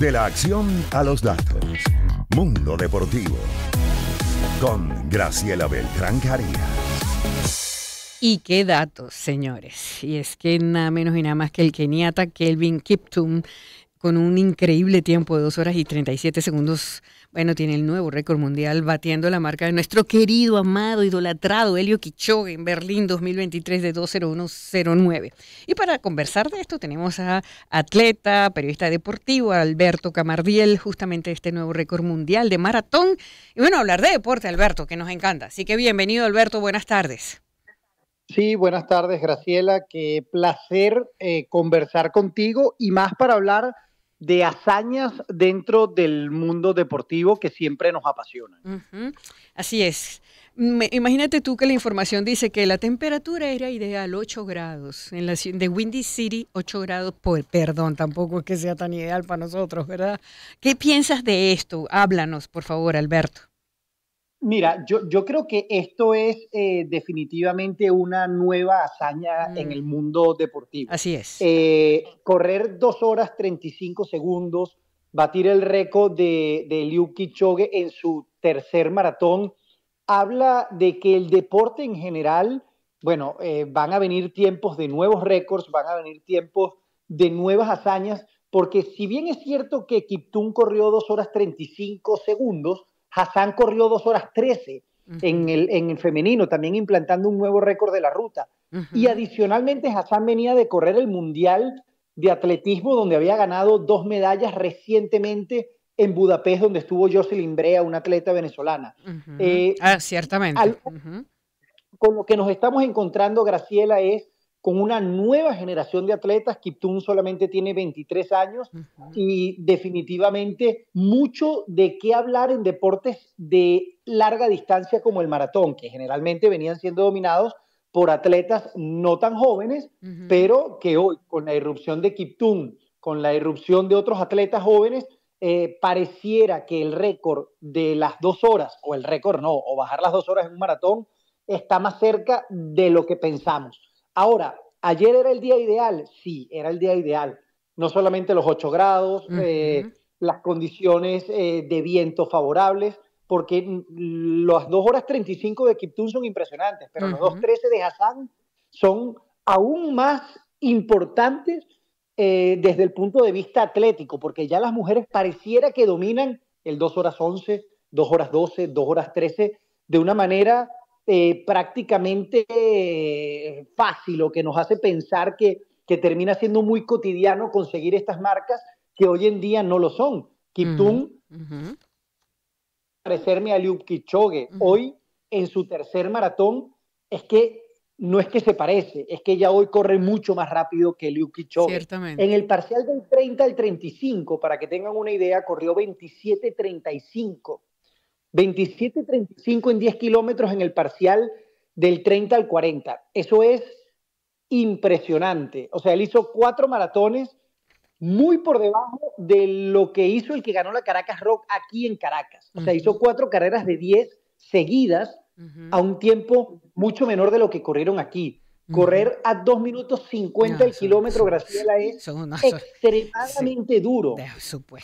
De la acción a los datos. Mundo Deportivo. Con Graciela Beltrán Carías. Y qué datos, señores. Y es que nada menos y nada más que el keniata Kelvin Kiptum, con un increíble tiempo de 2 horas y 37 segundos bueno, tiene el nuevo récord mundial batiendo la marca de nuestro querido, amado, idolatrado Helio Kichog en Berlín 2023 de 20109. Y para conversar de esto tenemos a atleta, periodista deportivo, Alberto Camardiel, justamente este nuevo récord mundial de maratón. Y bueno, hablar de deporte, Alberto, que nos encanta. Así que bienvenido, Alberto, buenas tardes. Sí, buenas tardes, Graciela. Qué placer eh, conversar contigo y más para hablar de hazañas dentro del mundo deportivo que siempre nos apasionan. Así es. imagínate tú que la información dice que la temperatura era ideal, 8 grados, en la de Windy City, 8 grados, perdón, tampoco es que sea tan ideal para nosotros, ¿verdad? ¿Qué piensas de esto? Háblanos, por favor, Alberto. Mira, yo, yo creo que esto es eh, definitivamente una nueva hazaña mm. en el mundo deportivo. Así es. Eh, correr dos horas 35 segundos, batir el récord de, de Liu Kichogue en su tercer maratón, habla de que el deporte en general, bueno, eh, van a venir tiempos de nuevos récords, van a venir tiempos de nuevas hazañas, porque si bien es cierto que Kiptun corrió dos horas 35 segundos, Hassan corrió dos horas 13 en, el, femenino, también implantando un nuevo récord de la ruta. Y adicionalmente Hassan venía de correr el Mundial de Atletismo, donde había ganado dos medallas recientemente en Budapest, donde estuvo Jocelyn Brea, una atleta venezolana. Eh, ah, ciertamente. con lo que nos estamos encontrando, Graciela, es con una nueva generación de atletas. Kiptun solamente tiene 23 años y definitivamente mucho de qué hablar en deportes de larga distancia como el maratón, que generalmente venían siendo dominados por atletas no tan jóvenes, pero que hoy con la irrupción de Kiptun, con la irrupción de otros atletas jóvenes, eh, pareciera que el récord de las dos horas, o el récord no, o bajar las dos horas en un maratón, está más cerca de lo que pensamos. Ahora, ayer era el día ideal, sí, era el día ideal. No solamente los 8 grados, eh, las condiciones eh, de viento favorables, porque las 2 horas 35 de Kiptoon son impresionantes, pero las 2 horas 13 de Hassan son aún más importantes eh, desde el punto de vista atlético, porque ya las mujeres pareciera que dominan el 2 horas 11, 2 horas 12, 2 horas 13, de una manera eh, prácticamente eh, fácil o que nos hace pensar que, termina siendo muy cotidiano conseguir estas marcas que hoy en día no lo son. Kiptum, parecerme a Liu Kipchoge, hoy en su tercer maratón, es que no es que se parece, es que ya hoy corre mucho más rápido que Liu Kipchoge. En el parcial del 30 al 35, para que tengan una idea, corrió 27-35. 27.35 en 10 kilómetros en el parcial del 30 al 40. Eso es impresionante. O sea, él hizo cuatro maratones muy por debajo de lo que hizo el que ganó la Caracas Rock aquí en Caracas. O sea, hizo cuatro carreras de 10 seguidas a un tiempo mucho menor de lo que corrieron aquí. Correr a 2 minutos 50 el kilómetro, Graciela, es extremadamente duro.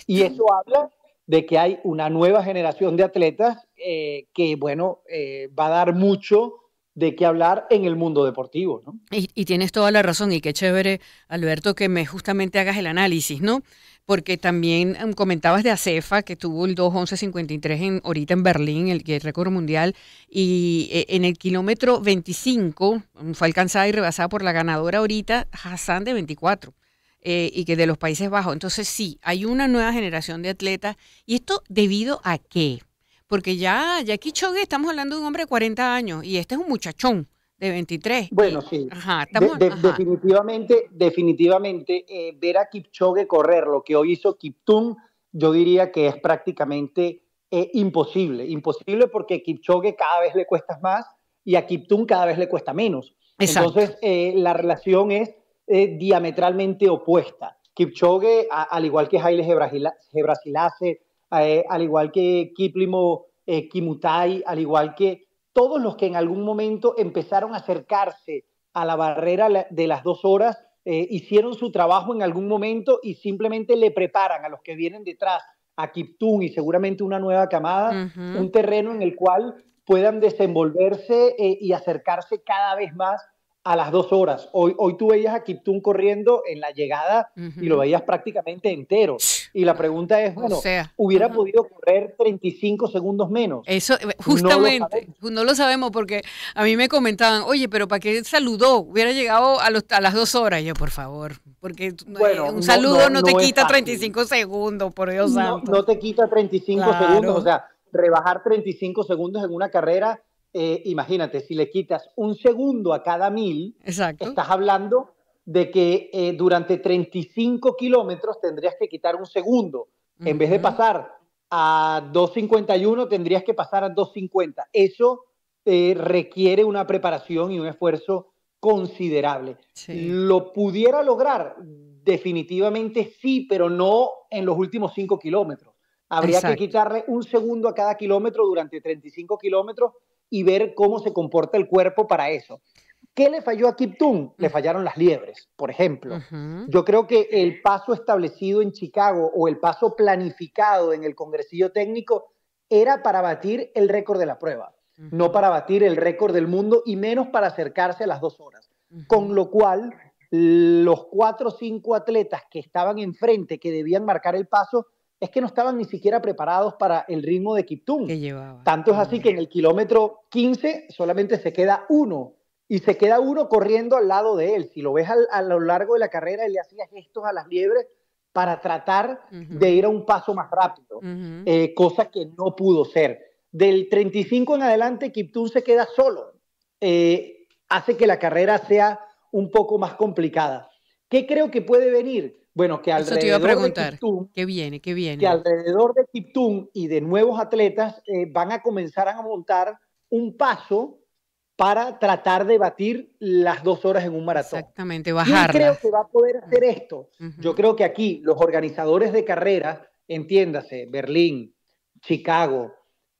Y eso habla de que hay una nueva generación de atletas eh, que, bueno, eh, va a dar mucho de qué hablar en el mundo deportivo. ¿no? Y, tienes toda la razón, y qué chévere, Alberto, que me justamente hagas el análisis, ¿no? Porque también em, comentabas de ACEFA, que tuvo el 2.11.53 en, ahorita en Berlín, el, récord mundial, y e, en el kilómetro 25 fue alcanzada y rebasada por la ganadora ahorita, Hassan de 24. Eh, y que de los Países Bajos. Entonces sí, hay una nueva generación de atletas. ¿Y esto debido a qué? Porque ya, ya Kichogue estamos hablando de un hombre de 40 años y este es un muchachón de 23. Bueno, eh, sí. Ajá, estamos, Definitivamente, definitivamente eh, ver a Kipchoge correr lo que hoy hizo Kiptum, yo diría que es prácticamente imposible. Imposible porque Kipchoge cada vez le cuesta más y a Kiptum cada vez le cuesta menos. Entonces, la relación es eh, diametralmente opuesta. Kipchoge, al igual que Haile Gebrselassie, eh, al igual que Kiplimo eh, Kimutai, al igual que todos los que en algún momento empezaron a acercarse a la barrera de las dos horas, hicieron su trabajo en algún momento y simplemente le preparan a los que vienen detrás, a Kiptun y seguramente una nueva camada, un terreno en el cual puedan desenvolverse y acercarse cada vez más a las dos horas. Hoy, hoy tú veías a Kiptun corriendo en la llegada y lo veías prácticamente entero. Y la pregunta es, bueno, ¿hubiera podido correr 35 segundos menos? Eso, eh, justamente, no lo, sabemos porque a mí me comentaban, oye, pero ¿para qué saludó? Hubiera llegado a, a las dos horas. yo, por favor, porque eh, un saludo no, te quita 35 segundos, por Dios santo. No te quita 35 segundos, o sea, rebajar 35 segundos en una carrera eh, imagínate, si le quitas un segundo a cada mil, estás hablando de que eh, durante 35 kilómetros tendrías que quitar un segundo. En vez de pasar a 2.51, tendrías que pasar a 2.50. Eso eh, requiere una preparación y un esfuerzo considerable. ¿Lo pudiera lograr? Definitivamente sí, pero no en los últimos 5 kilómetros. Habría que quitarle un segundo a cada kilómetro durante 35 kilómetros y ver cómo se comporta el cuerpo para eso. ¿Qué le falló a Kiptoon? Le mm. fallaron las liebres, por ejemplo. Yo creo que el paso establecido en Chicago o el paso planificado en el Congresillo Técnico era para batir el récord de la prueba, no para batir el récord del mundo y menos para acercarse a las dos horas. Con lo cual, los cuatro o cinco atletas que estaban enfrente, que debían marcar el paso, es que no estaban ni siquiera preparados para el ritmo de Kiptum. Tanto es así que en el kilómetro 15 solamente se queda uno y se queda uno corriendo al lado de él. Si lo ves a lo largo de la carrera, él le hacía gestos a las liebres para tratar de ir a un paso más rápido, eh, cosa que no pudo ser. Del 35 en adelante, Kiptum se queda solo. Eh, hace que la carrera sea un poco más complicada. ¿Qué creo que puede venir? Bueno, que alrededor de Tiptun que viene? que viene? Que alrededor de y de nuevos atletas eh, van a comenzar a montar un paso para tratar de batir las dos horas en un maratón. Exactamente, bajar. Yo creo que va a poder hacer esto. Yo creo que aquí los organizadores de carreras, entiéndase, Berlín, Chicago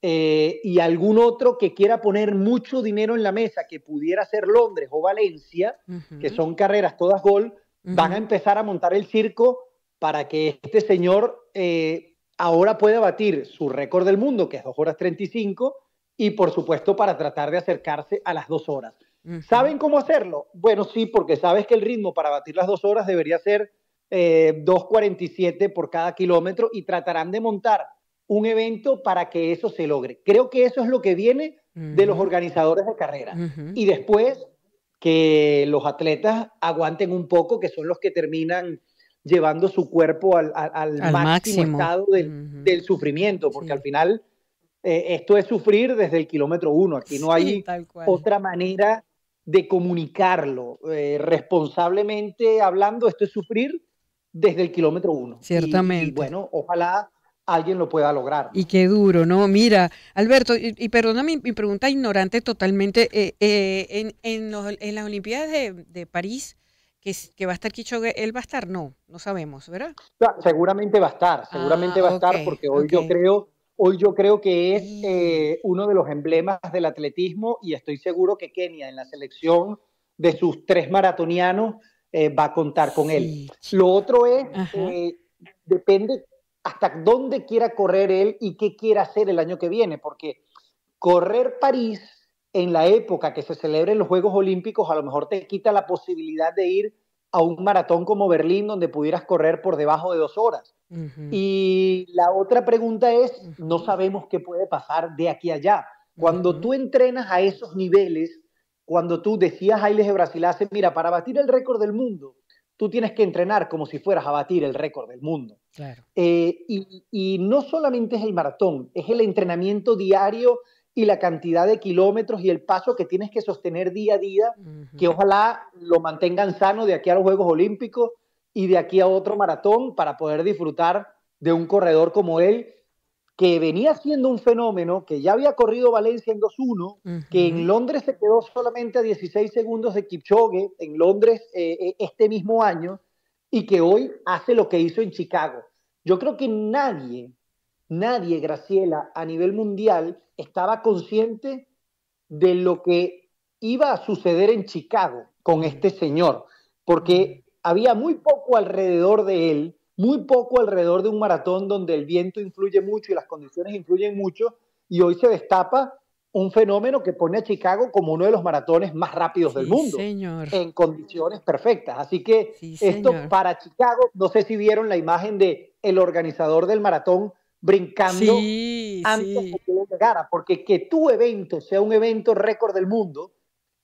eh, y algún otro que quiera poner mucho dinero en la mesa, que pudiera ser Londres o Valencia, que son carreras todas gol, van a empezar a montar el circo para que este señor eh, ahora pueda batir su récord del mundo, que es 2 horas 35, y por supuesto para tratar de acercarse a las 2 horas. ¿Saben cómo hacerlo? Bueno, sí, porque sabes que el ritmo para batir las 2 horas debería ser 2.47 eh, por cada kilómetro y tratarán de montar un evento para que eso se logre. Creo que eso es lo que viene de los organizadores de carrera. Y después que los atletas aguanten un poco, que son los que terminan llevando su cuerpo al, máximo, estado del, sufrimiento, porque al final eh, esto es sufrir desde el kilómetro uno, aquí no hay otra manera de comunicarlo. Eh, responsablemente hablando, esto es sufrir desde el kilómetro uno. Ciertamente. bueno, ojalá alguien lo pueda lograr. Y qué duro, ¿no? Mira, Alberto, y, perdóname perdona mi, pregunta ignorante totalmente, eh, eh, en, las Olimpiadas de, París, que, va a estar Kichogue, él va a estar, no, no sabemos, ¿verdad? seguramente va a estar, ah, seguramente va a estar, porque hoy yo creo... Hoy yo creo que es eh, uno de los emblemas del atletismo y estoy seguro que Kenia en la selección de sus tres maratonianos va a contar con él. Lo otro es, eh, depende hasta dónde quiera correr él y qué quiera hacer el año que viene, porque correr París en la época que se celebren los Juegos Olímpicos a lo mejor te quita la posibilidad de ir a un maratón como Berlín donde pudieras correr por debajo de dos horas. Y la otra pregunta es, no sabemos qué puede pasar de aquí a allá. Cuando tú entrenas a esos niveles, cuando tú decías a Ailes de Brasil hace, mira, para batir el récord del mundo, tú tienes que entrenar como si fueras a batir el récord del mundo. Eh, y, no solamente es el maratón, es el entrenamiento diario y la cantidad de kilómetros y el paso que tienes que sostener día a día, que ojalá lo mantengan sano de aquí a los Juegos Olímpicos y de aquí a otro maratón para poder disfrutar de un corredor como él que venía siendo un fenómeno, que ya había corrido Valencia en 2-1, que en Londres se quedó solamente a 16 segundos de Kipchoge, en Londres eh, eh, este mismo año, y que hoy hace lo que hizo en Chicago. Yo creo que nadie, nadie, Graciela, a nivel mundial, estaba consciente de lo que iba a suceder en Chicago con este señor, porque había muy poco alrededor de él, muy poco alrededor de un maratón donde el viento influye mucho y las condiciones influyen mucho, y hoy se destapa un fenómeno que pone a Chicago como uno de los maratones más rápidos del mundo, en condiciones perfectas. Así que esto para Chicago, no sé si vieron la imagen de el organizador del maratón brincando antes de que llegara, porque que tu evento sea un evento récord del mundo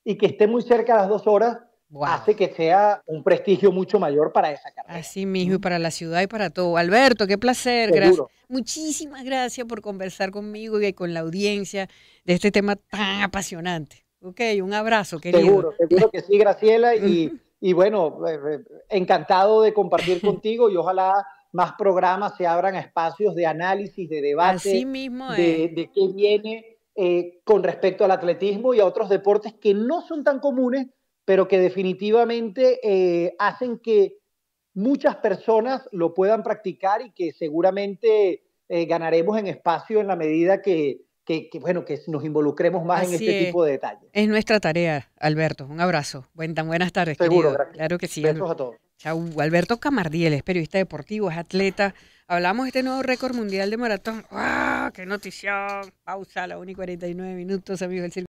y que esté muy cerca a las dos horas, hace que sea un prestigio mucho mayor para esa carrera. Así mismo, y para la ciudad y para todo. Alberto, qué placer. Gracias. Muchísimas gracias por conversar conmigo y con la audiencia de este tema tan apasionante. Ok, un abrazo, querido. Seguro, seguro que sí, Graciela. Y, bueno, eh, eh, encantado de compartir contigo y ojalá más programas se abran a espacios de análisis, de debate, Así mismo de, de qué viene eh, con respecto al atletismo y a otros deportes que no son tan comunes, pero que definitivamente eh, hacen que muchas personas lo puedan practicar y que seguramente eh, ganaremos en espacio en la medida que, bueno, que nos involucremos más en este tipo de detalles. Es nuestra tarea, Alberto. Un abrazo. buenas tardes. Seguro, Claro que sí. Besos a todos. Chau. Alberto Camardiel es periodista deportivo, es atleta. Hablamos de este nuevo récord mundial de maratón. ¡Ah! ¡Qué noticia Pausa, la 1 y 49 minutos, amigos del